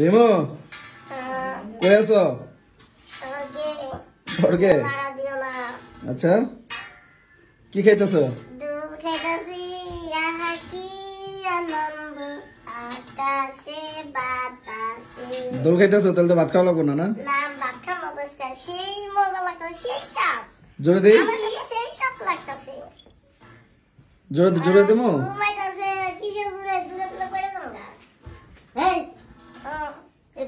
রিমু হ্যাঁ। কই আছো স্বর্গে আচ্ছা কি খাইতেছো দোল খাইতেছো তাহলে তো ভাত খাওয়া লাগবো না না জোরে দিই জোরে জোরে দেবো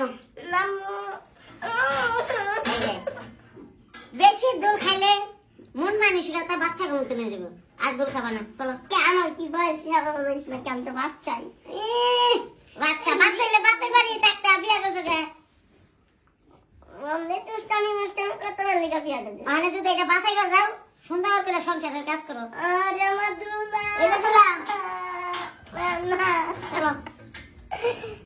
মামা বেশি দোল খাইলে মন মানসিকতা বাচ্চা কমতে নিয়ে যাবো আর দোল খাবা না চলো কেন কি বয়স না কেন তো বাচ্চাই বাচ্চা বাচ্চা হইলে বাপের বাড়ি থাকতে বিয়া করছো কে মনে তুষ্টামি মুষ্টামি কত লেগা বিয়া দেবে মানে যদি এটা বাছাই করে যাও সুন্দর করে সংসারের কাজ করো আরে আমার দুলা এটা দুলা না চলো